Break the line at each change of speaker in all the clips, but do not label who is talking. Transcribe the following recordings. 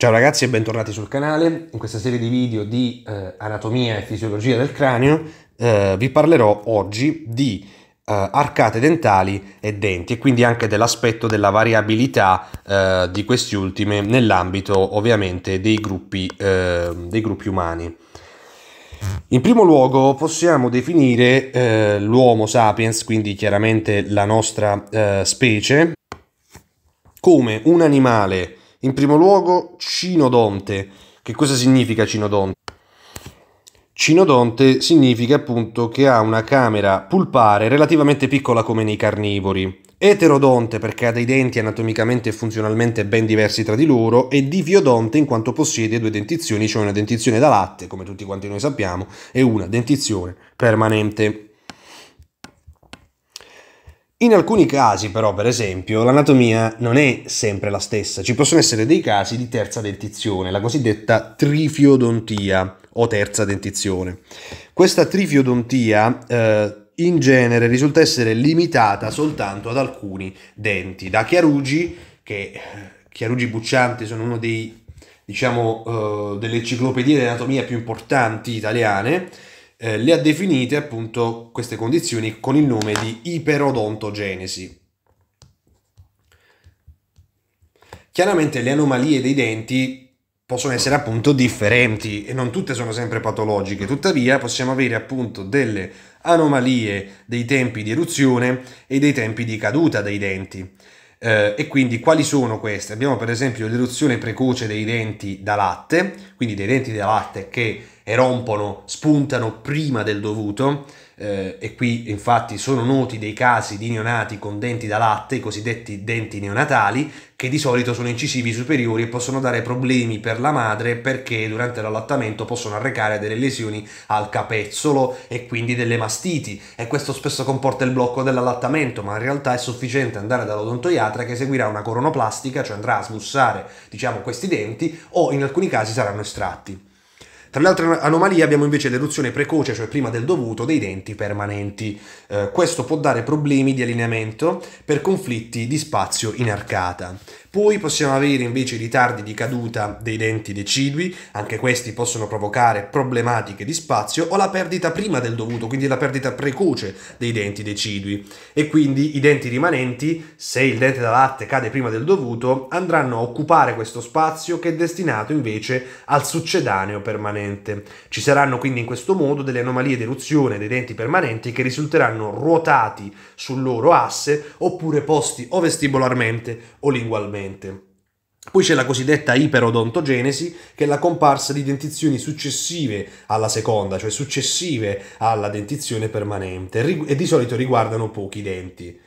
Ciao ragazzi e bentornati sul canale. In questa serie di video di eh, anatomia e fisiologia del cranio eh, vi parlerò oggi di eh, arcate dentali e denti e quindi anche dell'aspetto della variabilità eh, di questi ultime nell'ambito ovviamente dei gruppi, ehm, dei gruppi umani. In primo luogo possiamo definire eh, l'Homo sapiens, quindi chiaramente la nostra eh, specie, come un animale in primo luogo cinodonte. Che cosa significa cinodonte? Cinodonte significa appunto che ha una camera pulpare relativamente piccola come nei carnivori, eterodonte perché ha dei denti anatomicamente e funzionalmente ben diversi tra di loro e diviodonte in quanto possiede due dentizioni, cioè una dentizione da latte, come tutti quanti noi sappiamo, e una dentizione permanente. In alcuni casi però, per esempio, l'anatomia non è sempre la stessa, ci possono essere dei casi di terza dentizione, la cosiddetta trifiodontia o terza dentizione. Questa trifiodontia eh, in genere risulta essere limitata soltanto ad alcuni denti, da Chiarugi, che eh, Chiarugi Buccianti sono uno dei, diciamo, eh, delle enciclopedie di anatomia più importanti italiane, eh, le ha definite appunto queste condizioni con il nome di iperodontogenesi. Chiaramente le anomalie dei denti possono essere appunto differenti e non tutte sono sempre patologiche, tuttavia possiamo avere appunto delle anomalie dei tempi di eruzione e dei tempi di caduta dei denti. Eh, e quindi quali sono queste? Abbiamo per esempio l'eruzione precoce dei denti da latte, quindi dei denti da latte che erompono, spuntano prima del dovuto, eh, e qui infatti sono noti dei casi di neonati con denti da latte, i cosiddetti denti neonatali, che di solito sono incisivi superiori e possono dare problemi per la madre perché durante l'allattamento possono arrecare delle lesioni al capezzolo e quindi delle mastiti e questo spesso comporta il blocco dell'allattamento, ma in realtà è sufficiente andare dall'odontoiatra che eseguirà una coronoplastica, cioè andrà a smussare, diciamo, questi denti o in alcuni casi saranno estratti. Tra le altre anomalie abbiamo invece l'eruzione precoce, cioè prima del dovuto, dei denti permanenti. Eh, questo può dare problemi di allineamento per conflitti di spazio in arcata. Poi possiamo avere invece i ritardi di caduta dei denti decidui, anche questi possono provocare problematiche di spazio, o la perdita prima del dovuto, quindi la perdita precoce dei denti decidui. E quindi i denti rimanenti, se il dente da latte cade prima del dovuto, andranno a occupare questo spazio che è destinato invece al succedaneo permanente. Ci saranno quindi in questo modo delle anomalie di eruzione dei denti permanenti che risulteranno ruotati sul loro asse oppure posti o vestibolarmente o lingualmente annualmente. Poi c'è la cosiddetta iperodontogenesi, che è la comparsa di dentizioni successive alla seconda, cioè successive alla dentizione permanente, e di solito riguardano pochi denti.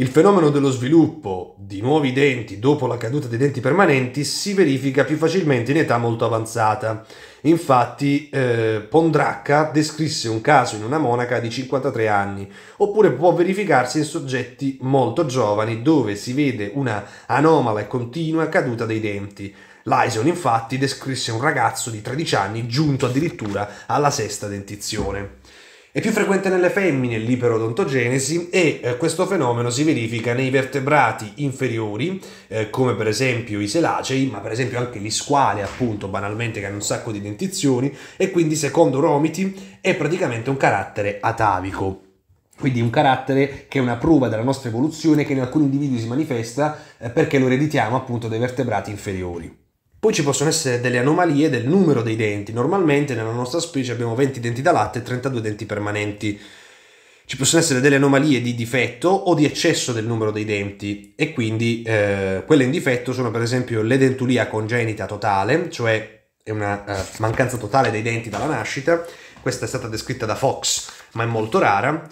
Il fenomeno dello sviluppo di nuovi denti dopo la caduta dei denti permanenti si verifica più facilmente in età molto avanzata. Infatti eh, Pondracca descrisse un caso in una monaca di 53 anni, oppure può verificarsi in soggetti molto giovani dove si vede una anomala e continua caduta dei denti. Lyson infatti descrisse un ragazzo di 13 anni giunto addirittura alla sesta dentizione. È più frequente nelle femmine l'iperodontogenesi e eh, questo fenomeno si verifica nei vertebrati inferiori, eh, come per esempio i selacei, ma per esempio anche gli squali, appunto, banalmente, che hanno un sacco di dentizioni, e quindi secondo Romiti è praticamente un carattere atavico. Quindi un carattere che è una prova della nostra evoluzione che in alcuni individui si manifesta eh, perché lo ereditiamo appunto dai vertebrati inferiori. Poi ci possono essere delle anomalie del numero dei denti. Normalmente nella nostra specie abbiamo 20 denti da latte e 32 denti permanenti. Ci possono essere delle anomalie di difetto o di eccesso del numero dei denti e quindi eh, quelle in difetto sono per esempio l'edentulia congenita totale, cioè è una eh, mancanza totale dei denti dalla nascita. Questa è stata descritta da Fox, ma è molto rara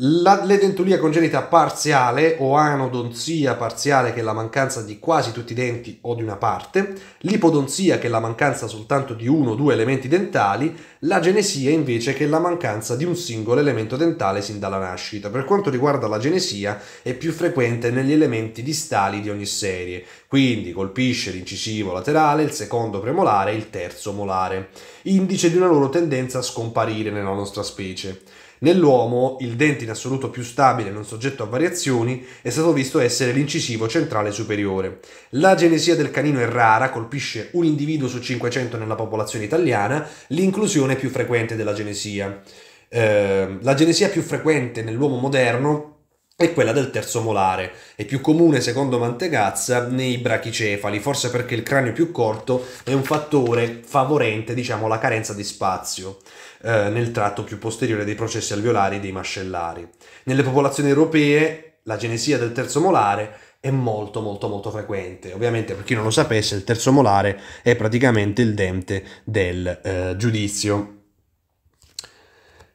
la, l'edentulia congenita parziale o anodonzia parziale che è la mancanza di quasi tutti i denti o di una parte, l'ipodonzia che è la mancanza soltanto di uno o due elementi dentali, la genesia invece che la mancanza di un singolo elemento dentale sin dalla nascita. Per quanto riguarda la genesia è più frequente negli elementi distali di ogni serie, quindi colpisce l'incisivo laterale, il secondo premolare e il terzo molare, indice di una loro tendenza a scomparire nella nostra specie. Nell'uomo, il dente in assoluto più stabile e non soggetto a variazioni è stato visto essere l'incisivo centrale superiore. La genesia del canino è rara, colpisce un individuo su 500 nella popolazione italiana, l'inclusione non più frequente della genesia. Eh, la genesia più frequente nell'uomo moderno è quella del terzo molare, è più comune secondo Mantegazza nei brachicefali, forse perché il cranio più corto è un fattore favorente, diciamo, la carenza di spazio eh, nel tratto più posteriore dei processi alveolari e dei mascellari. Nelle popolazioni europee la genesia del terzo molare è molto molto molto frequente. Ovviamente per chi non lo sapesse il terzo molare è praticamente il dente del eh, giudizio.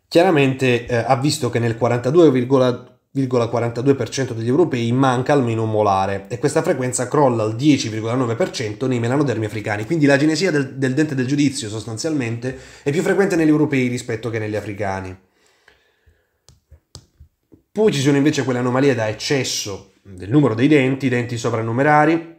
Chiaramente eh, ha visto che nel 42,42% degli europei manca almeno un molare e questa frequenza crolla al 10,9% nei melanodermi africani, quindi la genesia del, del dente del giudizio sostanzialmente è più frequente negli europei rispetto che negli africani. Poi ci sono invece quelle anomalie da eccesso del numero dei denti, denti soprannumerari,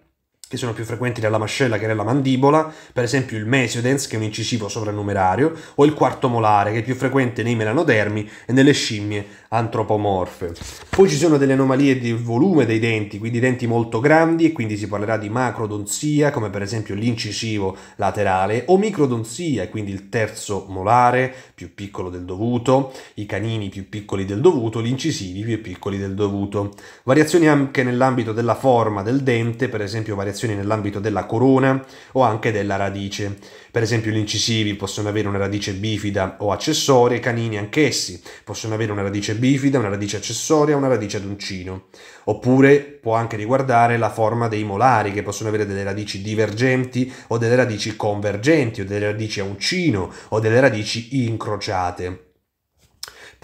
che sono più frequenti nella mascella che nella mandibola, per esempio il mesiodens, che è un incisivo sovrannumerario, o il quarto molare, che è più frequente nei melanodermi e nelle scimmie antropomorfe. Poi ci sono delle anomalie di volume dei denti, quindi denti molto grandi, e quindi si parlerà di macrodonzia, come per esempio l'incisivo laterale, o microdonzia, quindi il terzo molare più piccolo del dovuto, i canini più piccoli del dovuto, gli incisivi più piccoli del dovuto. Variazioni anche nell'ambito della forma del dente, per esempio variazioni applicazioni nell'ambito della corona o anche della radice. Per esempio gli incisivi possono avere una radice bifida o accessoria, i canini anch'essi possono avere una radice bifida, una radice accessoria, una radice ad uncino. Oppure può anche riguardare la forma dei molari che possono avere delle radici divergenti o delle radici convergenti o delle radici a uncino o delle radici incrociate.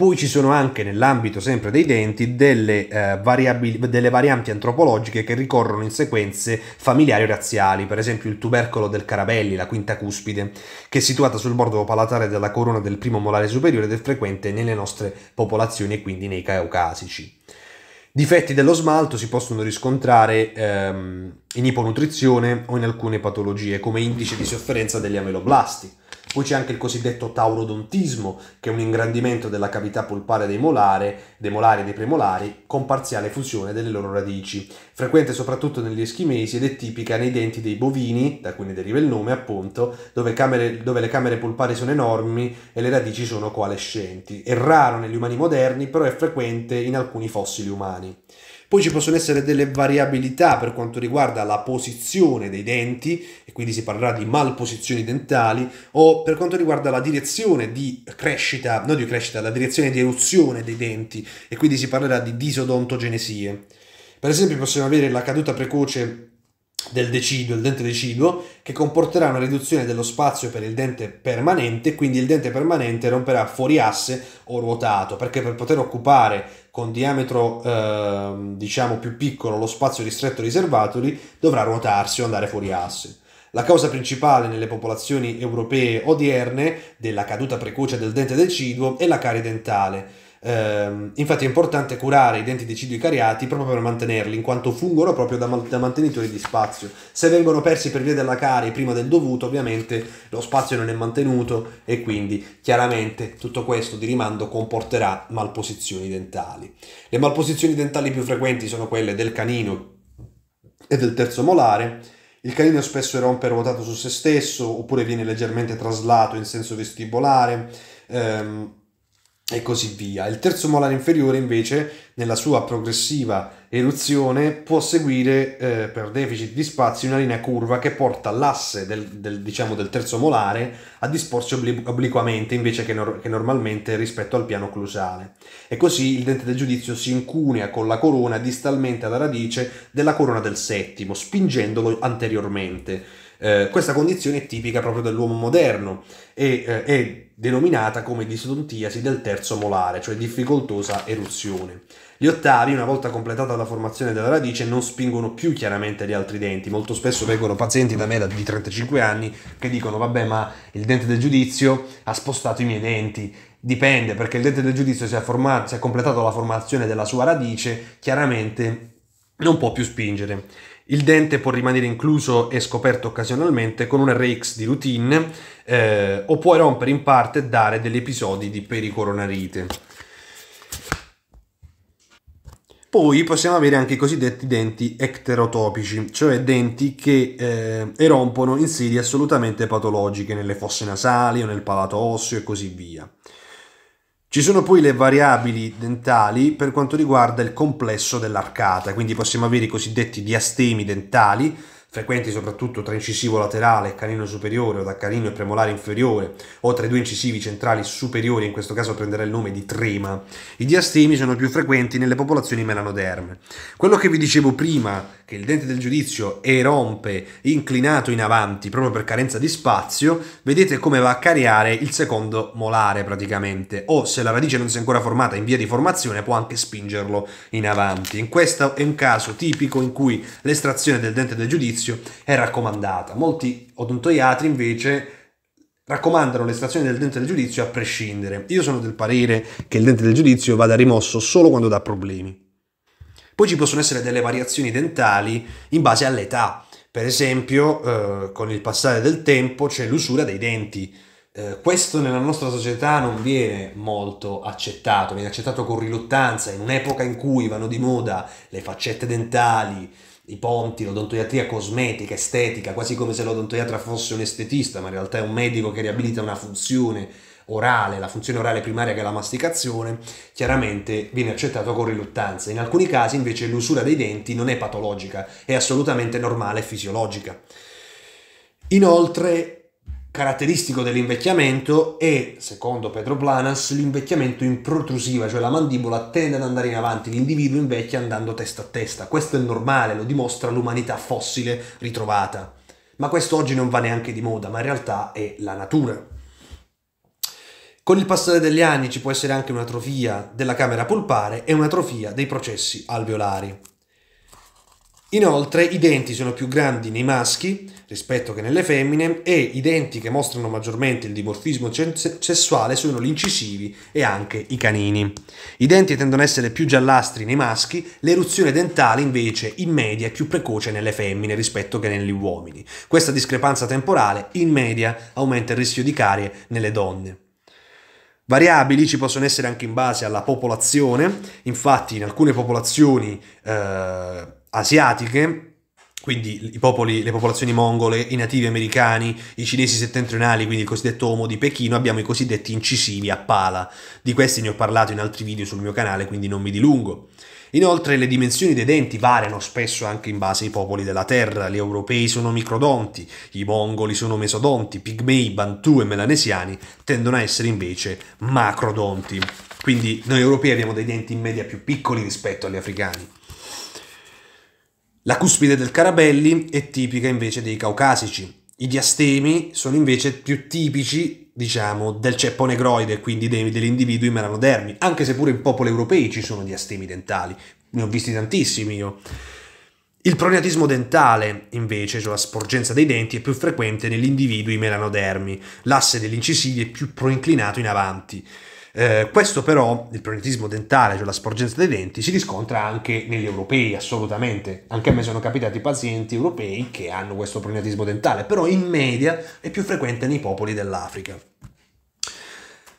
Poi ci sono anche nell'ambito sempre dei denti delle, eh, variabil- delle varianti antropologiche che ricorrono in sequenze familiari o razziali, per esempio il tubercolo del Carabelli, la quinta cuspide, che è situata sul bordo palatale della corona del primo molare superiore ed è frequente nelle nostre popolazioni e quindi nei caucasici. Difetti dello smalto si possono riscontrare ehm, in iponutrizione o in alcune patologie, come indice di sofferenza degli ameloblasti poi c'è anche il cosiddetto taurodontismo, che è un ingrandimento della cavità polpare dei molari, dei molari e dei premolari, con parziale fusione delle loro radici, frequente soprattutto negli eschimesi ed è tipica nei denti dei bovini, da cui ne deriva il nome appunto, dove, camere, dove le camere polpari sono enormi e le radici sono coalescenti. È raro negli umani moderni, però è frequente in alcuni fossili umani. Poi ci possono essere delle variabilità per quanto riguarda la posizione dei denti, e quindi si parlerà di malposizioni dentali, o per quanto riguarda la direzione di crescita, non di crescita, la direzione di eruzione dei denti, e quindi si parlerà di disodontogenesie. Per esempio possiamo avere la caduta precoce del deciduo, il dente deciduo, che comporterà una riduzione dello spazio per il dente permanente, quindi il dente permanente romperà fuori asse o ruotato, perché per poter occupare con diametro eh, diciamo più piccolo lo spazio ristretto riservatoli dovrà ruotarsi o andare fuori asse. La causa principale nelle popolazioni europee odierne della caduta precoce del dente deciduo è la carie dentale eh, infatti è importante curare i denti decidui cariati proprio per mantenerli, in quanto fungono proprio da, da, mantenitori di spazio. Se vengono persi per via della carie prima del dovuto, ovviamente lo spazio non è mantenuto e quindi chiaramente tutto questo di rimando comporterà malposizioni dentali. Le malposizioni dentali più frequenti sono quelle del canino e del terzo molare. Il canino spesso è rompe ruotato su se stesso oppure viene leggermente traslato in senso vestibolare. Ehm, e così via. Il terzo molare inferiore invece, nella sua progressiva eruzione, può seguire eh, per deficit di spazio una linea curva che porta l'asse del, del, diciamo, del terzo molare a disporsi obliquamente invece che, nor- che, normalmente rispetto al piano occlusale. E così il dente del giudizio si incunea con la corona distalmente alla radice della corona del settimo, spingendolo anteriormente. Eh, questa condizione è tipica proprio dell'uomo moderno e eh, è denominata come disodontiasi del terzo molare, cioè difficoltosa eruzione. Gli ottavi, una volta completata la formazione della radice, non spingono più chiaramente gli altri denti. Molto spesso vengono pazienti da me di 35 anni che dicono: Vabbè, ma il dente del giudizio ha spostato i miei denti. Dipende perché il dente del giudizio si è, formato, si è completato la formazione della sua radice, chiaramente non può più spingere. Il dente può rimanere incluso e scoperto occasionalmente con un RX di routine eh, o può rompere in parte e dare degli episodi di pericoronarite. Poi possiamo avere anche i cosiddetti denti ecterotopici, cioè denti che eh, erompono in sedi assolutamente patologiche nelle fosse nasali o nel palato osseo e così via. Ci sono poi le variabili dentali per quanto riguarda il complesso dell'arcata, quindi possiamo avere i cosiddetti diastemi dentali frequenti soprattutto tra incisivo laterale e canino superiore o da canino e premolare inferiore o tra i due incisivi centrali superiori, in questo caso prenderà il nome di trema. I diastemi sono più frequenti nelle popolazioni melanoderme. Quello che vi dicevo prima, che il dente del giudizio erompe inclinato in avanti proprio per carenza di spazio, vedete come va a cariare il secondo molare praticamente, o se la radice non si è ancora formata in via di formazione può anche spingerlo in avanti. In questo è un caso tipico in cui l'estrazione del dente del giudizio giudizio è raccomandata. Molti odontoiatri invece raccomandano l'estrazione del dente del giudizio a prescindere. Io sono del parere che il dente del giudizio vada rimosso solo quando dà problemi. Poi ci possono essere delle variazioni dentali in base all'età. Per esempio, eh, con il passare del tempo c'è l'usura dei denti. Eh, questo nella nostra società non viene molto accettato, viene accettato con riluttanza in un'epoca in cui vanno di moda le faccette dentali, i ponti, l'odontoiatria cosmetica, estetica, quasi come se l'odontoiatra fosse un estetista, ma in realtà è un medico che riabilita una funzione orale, la funzione orale primaria che è la masticazione, chiaramente viene accettato con riluttanza. In alcuni casi invece l'usura dei denti non è patologica, è assolutamente normale e fisiologica. Inoltre Caratteristico dell'invecchiamento è, secondo Pedro Planas, l'invecchiamento in protrusiva, cioè la mandibola tende ad andare in avanti, l'individuo invecchia andando testa a testa. Questo è normale, lo dimostra l'umanità fossile ritrovata. Ma questo oggi non va neanche di moda, ma in realtà è la natura. Con il passare degli anni ci può essere anche un'atrofia della camera polpare e un'atrofia dei processi alveolari. Inoltre i denti sono più grandi nei maschi rispetto che nelle femmine e i denti che mostrano maggiormente il dimorfismo sessuale sono gli incisivi e anche i canini. I denti tendono ad essere più giallastri nei maschi, l'eruzione dentale invece in media è più precoce nelle femmine rispetto che negli uomini. Questa discrepanza temporale in media aumenta il rischio di carie nelle donne. Variabili ci possono essere anche in base alla popolazione, infatti in alcune popolazioni eh, asiatiche, quindi popoli, le popolazioni mongole, i nativi americani, i cinesi settentrionali, quindi il cosiddetto Homo di Pechino, abbiamo i cosiddetti incisivi a pala. Di questi ne ho parlato in altri video sul mio canale, quindi non mi dilungo. Inoltre le dimensioni dei denti variano spesso anche in base ai popoli della terra, gli europei sono microdonti, i mongoli sono mesodonti, i pigmei, bantu e melanesiani tendono a essere invece macrodonti. Quindi noi europei abbiamo dei denti in media più piccoli rispetto agli africani. La cuspide del Carabelli è tipica invece dei caucasici. I diastemi sono invece più tipici, diciamo, del ceppo negroide, quindi degli individui melanodermi, anche se pure in popoli europei ci sono diastemi dentali. Ne ho visti tantissimi io. Il proniatismo dentale, invece, cioè la sporgenza dei denti, è più frequente negli individui melanodermi. L'asse dell'incisivi è più proinclinato in avanti. Eh, questo però, il pronetismo dentale, cioè la sporgenza dei denti, si riscontra anche negli europei, assolutamente. Anche a me sono capitati pazienti europei che hanno questo pronetismo dentale, però in media è più frequente nei popoli dell'Africa.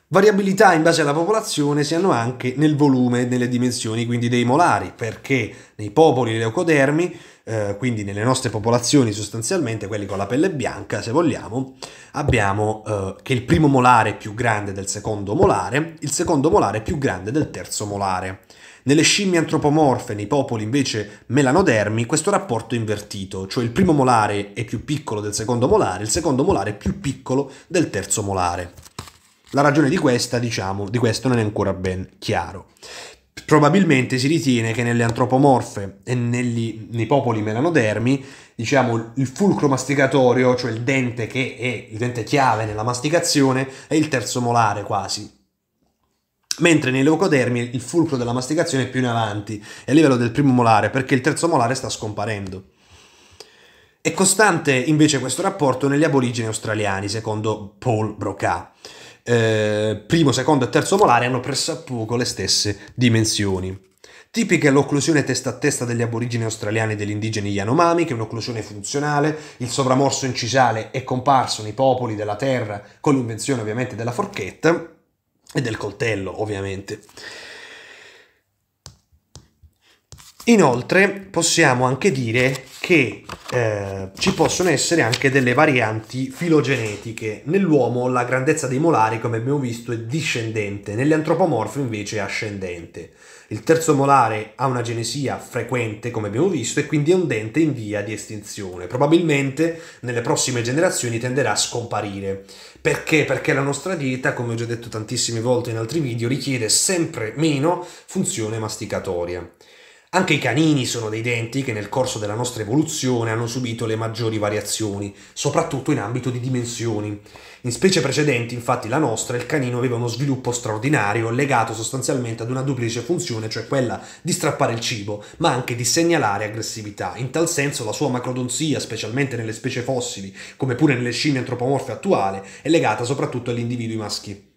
Variabilità in base alla popolazione si hanno anche nel volume e nelle dimensioni, quindi dei molari, perché nei popoli leucodermi eh, quindi nelle nostre popolazioni sostanzialmente quelli con la pelle bianca, se vogliamo, abbiamo eh, che il primo molare è più grande del secondo molare, il secondo molare è più grande del terzo molare. Nelle scimmie antropomorfe, nei popoli invece melanodermi, questo rapporto è invertito, cioè il primo molare è più piccolo del secondo molare, il secondo molare è più piccolo del terzo molare. La ragione di, questa, diciamo, di questo non è ancora ben chiaro. Probabilmente si ritiene che nelle antropomorfe e negli, nei popoli melanodermi, diciamo, il fulcro masticatorio, cioè il dente che è il dente chiave nella masticazione, è il terzo molare quasi. Mentre nei leucodermi il fulcro della masticazione è più in avanti, è a livello del primo molare, perché il terzo molare sta scomparendo. È costante invece questo rapporto negli aborigeni australiani, secondo Paul Broca. Eh, primo, secondo e terzo molare hanno pressappoco le stesse dimensioni. Tipica è l'occlusione testa a testa degli aborigeni australiani e degli indigeni Yanomami, che è un'occlusione funzionale, il sovramorso incisale è comparso nei popoli della terra con l'invenzione ovviamente della forchetta e del coltello ovviamente. Inoltre possiamo anche dire che eh, ci possono essere anche delle varianti filogenetiche. Nell'uomo la grandezza dei molari, come abbiamo visto, è discendente, nell'antropomorfo invece è ascendente. Il terzo molare ha una genesia frequente, come abbiamo visto, e quindi è un dente in via di estinzione. Probabilmente nelle prossime generazioni tenderà a scomparire. Perché? Perché la nostra dieta, come ho già detto tantissime volte in altri video, richiede sempre meno funzione masticatoria. Anche i canini sono dei denti che nel corso della nostra evoluzione hanno subito le maggiori variazioni, soprattutto in ambito di dimensioni. In specie precedenti, infatti, la nostra, il canino aveva uno sviluppo straordinario legato sostanzialmente ad una duplice funzione, cioè quella di strappare il cibo, ma anche di segnalare aggressività. In tal senso la sua macrodonzia, specialmente nelle specie fossili, come pure nelle scimmie antropomorfe attuali, è legata soprattutto agli individui maschi.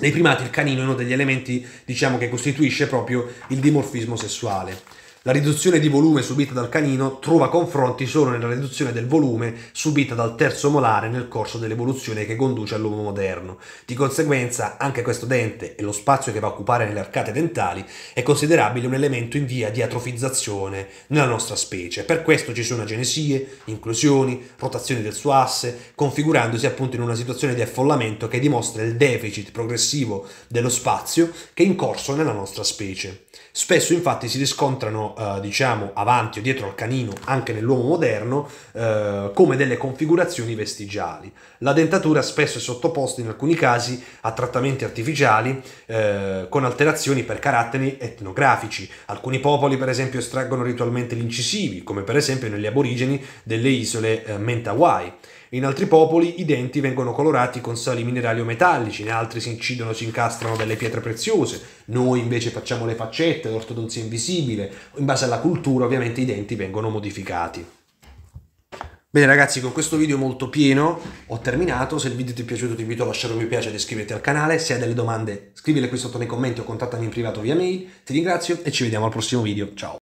Nei primati il canino è uno degli elementi diciamo, che costituisce proprio il dimorfismo sessuale. La riduzione di volume subita dal canino trova confronti solo nella riduzione del volume subita dal terzo molare nel corso dell'evoluzione che conduce all'uomo moderno. Di conseguenza, anche questo dente e lo spazio che va a occupare nelle arcate dentali è considerabile un elemento in via di atrofizzazione nella nostra specie. Per questo ci sono agenesie, inclusioni, rotazioni del suo asse, configurandosi appunto in una situazione di affollamento che dimostra il deficit progressivo dello spazio che è in corso nella nostra specie. Spesso infatti si riscontrano, eh, diciamo, avanti o dietro al canino, anche nell'uomo moderno, eh, come delle configurazioni vestigiali. La dentatura spesso è sottoposta in alcuni casi a trattamenti artificiali eh, con alterazioni per caratteri etnografici. Alcuni popoli, per esempio, estraggono ritualmente gli incisivi, come per esempio negli aborigeni delle isole eh, Mentawai. In altri popoli i denti vengono colorati con sali minerali o metallici, in altri si incidono, si incastrano delle pietre preziose, noi invece facciamo le faccette, l'ortodonzia invisibile, in base alla cultura ovviamente i denti vengono modificati. Bene ragazzi, con questo video molto pieno ho terminato, se il video ti è piaciuto ti invito a lasciare un mi piace ed iscriverti al canale, se hai delle domande scrivile qui sotto nei commenti o contattami in privato via mail, ti ringrazio e ci vediamo al prossimo video, ciao!